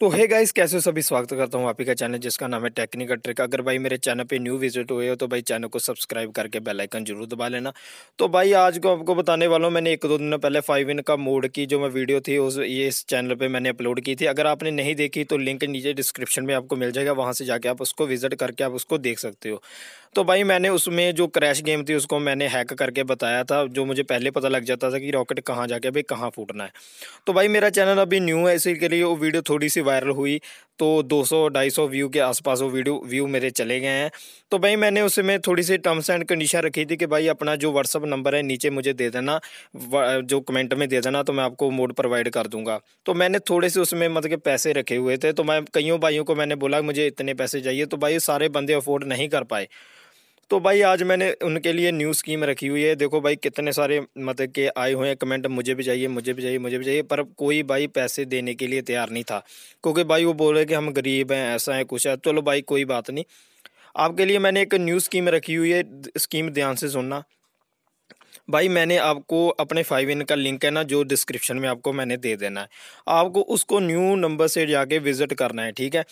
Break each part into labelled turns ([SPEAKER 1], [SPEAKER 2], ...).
[SPEAKER 1] तो hey guys कैसे हो सभी स्वागत करता हूँ आप ही का चैनल जिसका नाम है टेक्निकल ट्रिक अगर भाई मेरे चैनल पे न्यू विजिट हुए हो तो भाई चैनल को सब्सक्राइब करके बेल आइकन जरूर दबा लेना तो भाई आज को आपको बताने वाला हूँ मैंने एक दो दिन पहले फाइव इन का मोड की जो मैं वीडियो थी उस ये इस चैनल पर मैंने अपलोड की थी अगर आपने नहीं देखी तो लिंक नीचे डिस्क्रिप्शन में आपको मिल जाएगा वहाँ से जाके आप उसको विजिट करके आप उसको देख सकते हो तो भाई मैंने उसमें जो क्रैश गेम थी उसको मैंने हैक करके बताया था जो मुझे पहले पता लग जाता था कि रॉकेट कहाँ जाके भाई कहाँ फूटना है तो भाई मेरा चैनल अभी न्यू है इसी के लिए वो वीडियो थोड़ी सी वायरल हुई तो 200-250 व्यू के आसपास वो वीडियो व्यू मेरे चले गए हैं तो भाई मैंने उसमें थोड़ी सी टर्म्स एंड कंडीशन रखी थी कि भाई अपना जो व्हाट्सअप नंबर है नीचे मुझे दे देना जो कमेंट में दे देना तो मैं आपको मोड प्रोवाइड कर दूंगा तो मैंने थोड़े से उसमें मतलब के पैसे रखे हुए थे तो मैं कईयों भाइयों को मैंने बोला मुझे इतने पैसे चाहिए तो भाई सारे बंदे अफोर्ड नहीं कर पाए तो भाई आज मैंने उनके लिए न्यू स्कीम रखी हुई है देखो भाई कितने सारे मतलब के आए हुए हैं कमेंट मुझे भी चाहिए मुझे भी चाहिए मुझे भी चाहिए पर कोई भाई पैसे देने के लिए तैयार नहीं था क्योंकि भाई वो बोल रहे कि हम गरीब हैं ऐसा है कुछ है चलो भाई कोई बात नहीं आपके लिए मैंने एक न्यू स्कीम रखी हुई है स्कीम ध्यान से सुनना भाई मैंने आपको अपने फाइव इन का लिंक है ना जो डिस्क्रिप्शन में आपको मैंने दे देना है आपको उसको न्यू नंबर से जाके विज़िट करना है ठीक है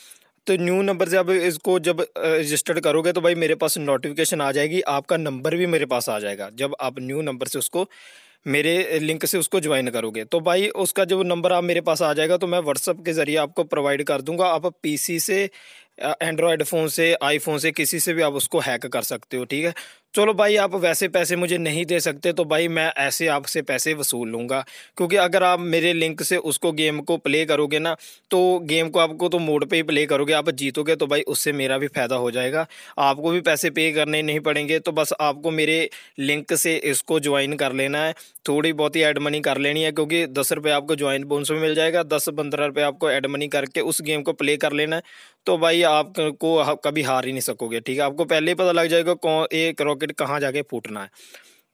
[SPEAKER 1] तो न्यू नंबर से आप इसको जब रजिस्टर्ड करोगे तो भाई मेरे पास नोटिफिकेशन आ जाएगी आपका नंबर भी मेरे पास आ जाएगा जब आप न्यू नंबर से उसको मेरे लिंक से उसको ज्वाइन करोगे तो भाई उसका जो नंबर आप मेरे पास आ जाएगा तो मैं व्हाट्सअप के ज़रिए आपको प्रोवाइड कर दूंगा आप पीसी से एंड्रॉयड फ़ोन से आईफोन से किसी से भी आप उसको हैक कर सकते हो ठीक है चलो भाई आप वैसे पैसे मुझे नहीं दे सकते तो भाई मैं ऐसे आपसे पैसे वसूल लूँगा क्योंकि अगर आप मेरे लिंक से उसको गेम को प्ले करोगे ना तो गेम को आपको तो मोड पे ही प्ले करोगे आप जीतोगे तो भाई उससे मेरा भी फ़ायदा हो जाएगा आपको भी पैसे पे करने नहीं पड़ेंगे तो बस आपको मेरे लिंक से इसको ज्वाइन कर लेना है थोड़ी बहुत ही एड मनी कर लेनी है क्योंकि दस रुपये आपको ज्वाइन बोनस में मिल जाएगा दस पंद्रह रुपये आपको एड मनी करके उस गेम को प्ले कर लेना है तो भाई आपको कभी हार ही नहीं सकोगे ठीक है आपको पहले ही पता लग जाएगा कौन एक रॉकेट सॉकेट कहाँ जाके फूटना है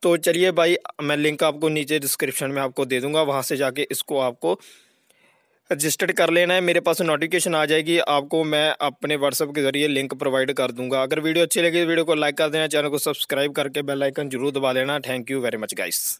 [SPEAKER 1] तो चलिए भाई मैं लिंक आपको नीचे डिस्क्रिप्शन में आपको दे दूँगा वहाँ से जाके इसको आपको रजिस्टर्ड कर लेना है मेरे पास नोटिफिकेशन आ जाएगी आपको मैं अपने व्हाट्सअप के जरिए लिंक प्रोवाइड कर दूंगा अगर वीडियो अच्छी लगी तो वीडियो को लाइक कर देना चैनल को सब्सक्राइब करके बेल आइकन जरूर दबा लेना thank you very much guys